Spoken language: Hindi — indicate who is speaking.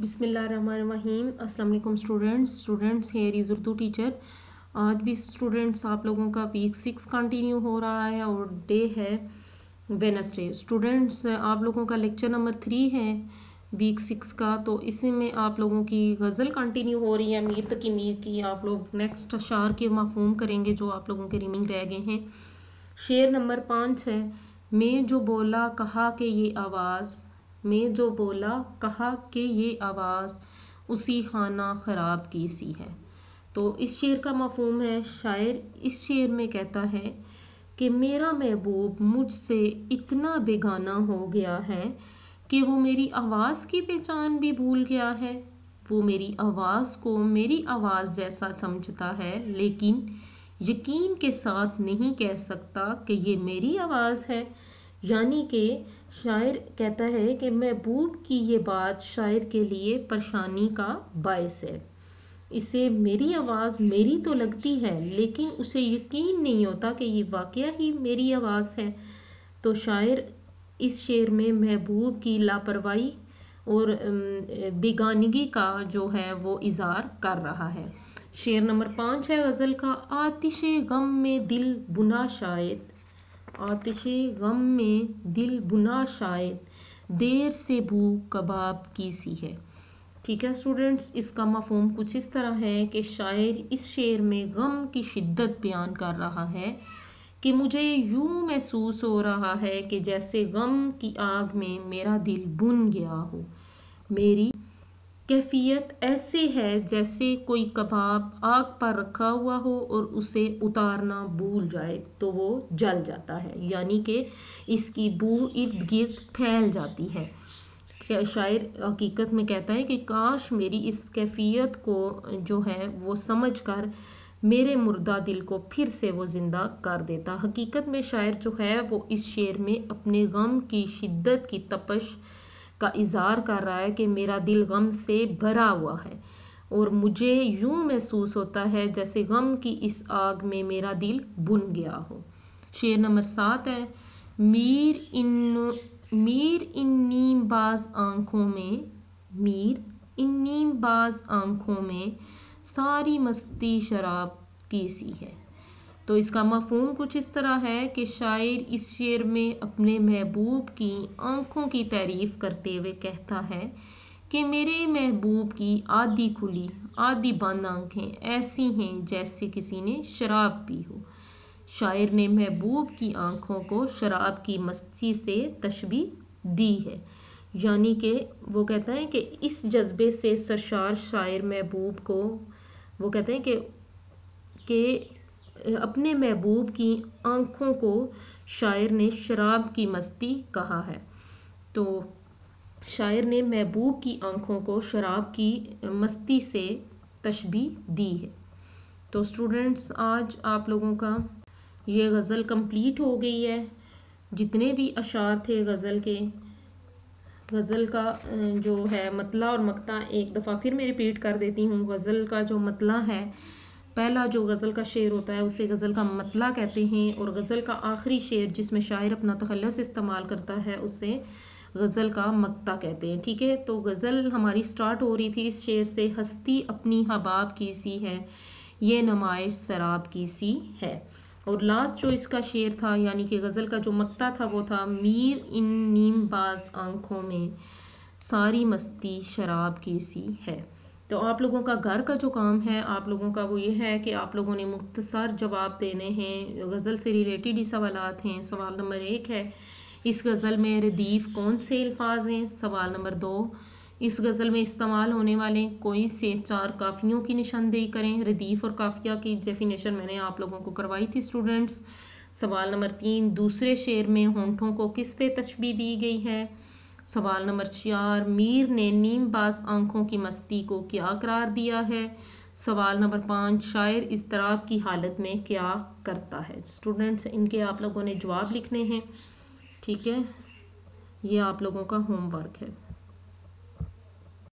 Speaker 1: बिसमीम अस्सलाम students students here is Urdu teacher आज भी स्टूडेंट्स आप लोगों का वीक सिक्स कंटिन्यू हो रहा है और डे है वेनसडे स्टूडेंट्स आप लोगों का लेक्चर नंबर थ्री है वीक सिक्स का तो इसी में आप लोगों की गज़ल कंटिन्यू हो रही है मीर तकी मीर की आप लोग नेक्स्ट शार के मफहूम करेंगे जो आप लोगों के रिमिंग रह गए हैं शेर नंबर पाँच है मैं जो बोला कहा कि ये आवाज़ में जो बोला कहा कि ये आवाज़ उसी खाना ख़राब की सी है तो इस शेर का मफहम है शायर इस शेर में कहता है कि मेरा महबूब मुझसे इतना बेगाना हो गया है कि वो मेरी आवाज़ की पहचान भी भूल गया है वो मेरी आवाज़ को मेरी आवाज़ जैसा समझता है लेकिन यकीन के साथ नहीं कह सकता कि ये मेरी आवाज़ है यानी कि शायर कहता है कि महबूब की ये बात शायर के लिए परेशानी का बायस है इसे मेरी आवाज़ मेरी तो लगती है लेकिन उसे यकीन नहीं होता कि ये वाक़ ही मेरी आवाज़ है तो शायर इस शेर में महबूब की लापरवाही और बेगानगी का जो है वो इज़हार कर रहा है शेर नंबर पाँच है गज़ल का आतिश गम में दिल बुना शायद आतिश गम में दिल बुना शायद देर से भू कबाब की सी है ठीक है स्टूडेंट्स इसका मफहम कुछ इस तरह है कि शायर इस शेर में गम की शिद्दत बयान कर रहा है कि मुझे यूँ महसूस हो रहा है कि जैसे गम की आग में मेरा दिल बुन गया हो मेरी कैफियत ऐसे है जैसे कोई कबाब आग पर रखा हुआ हो और उसे उतारना भूल जाए तो वो जल जाता है यानी कि इसकी बू इर्द गिर्द फैल जाती है शायर हकीकत में कहता है कि काश मेरी इस कैफियत को जो है वो समझ कर मेरे मुर्दा दिल को फिर से वो ज़िंदा कर देता हकीकत में शायर जो है वो इस शेर में अपने गम की शिद्दत की तपश का इजहार कर रहा है कि मेरा दिल गम से भरा हुआ है और मुझे यूँ महसूस होता है जैसे गम की इस आग में मेरा दिल बुन गया हो शेर नंबर सात है मीर इन मीर नीम बाज आँखों में मीर नीम बाज आँखों में सारी मस्ती शराब की सी है तो इसका मफहम कुछ इस तरह है कि शायर इस शेर में अपने महबूब की आँखों की तारीफ़ करते हुए कहता है कि मेरे महबूब की आधी खुली आधी बंद आँखें ऐसी हैं जैसे किसी ने शराब पी हो शायर ने महबूब की आँखों को शराब की मस्ती से तशबी दी है यानी कि वो कहते हैं कि इस जज्बे से सरशार शायर महबूब को वो कहते हैं कि कि अपने महबूब की आँखों को शायर ने शराब की मस्ती कहा है तो शायर ने महबूब की आँखों को शराब की मस्ती से तशबी दी है तो स्टूडेंट्स आज आप लोगों का ये गज़ल कंप्लीट हो गई है जितने भी अशार थे गज़ल के गज़ल का जो है मतला और मकता एक दफ़ा फिर मैं रिपीट कर देती हूँ गज़ल का जो मतला है पहला जो गज़ल का शेर होता है उसे गज़ल का मतला कहते हैं और गज़ल का आखिरी शेर जिसमें शायर अपना तखलस इस्तेमाल करता है उसे गज़ल का मक्ता कहते हैं ठीक है तो गज़ल हमारी स्टार्ट हो रही थी इस शेर से हस्ती अपनी हबाब की सी है ये नमाइश शराब की सी है और लास्ट जो इसका शेर था यानी कि गज़ल का जो मक्ता था वो था मीर इन नीम बाज आँखों में सारी मस्ती शराब की सी है तो आप लोगों का घर का जो काम है आप लोगों का वो ये है कि आप लोगों ने मुख्तसर जवाब देने हैं गज़ल से रिलेटेड ही सवाल हैं सवाल नंबर एक है इस गज़ल में रदीफ़ कौन से अल्फाज हैं सवाल नंबर दो इस गज़ल में इस्तेमाल होने वाले कोई से चार काफ़ियों की निशानदेही करें रदीफ़ और काफ़िया की डेफिनेशन मैंने आप लोगों को करवाई थी स्टूडेंट्स सवाल नंबर तीन दूसरे शेर में होंठों को किस तशबी दी गई है सवाल नंबर चार मीर ने नीम बास आंखों की मस्ती को क्या करार दिया है सवाल नंबर पाँच शायर इस तरह की हालत में क्या करता है स्टूडेंट्स इनके आप लोगों ने जवाब लिखने हैं ठीक है ये आप लोगों का होमवर्क है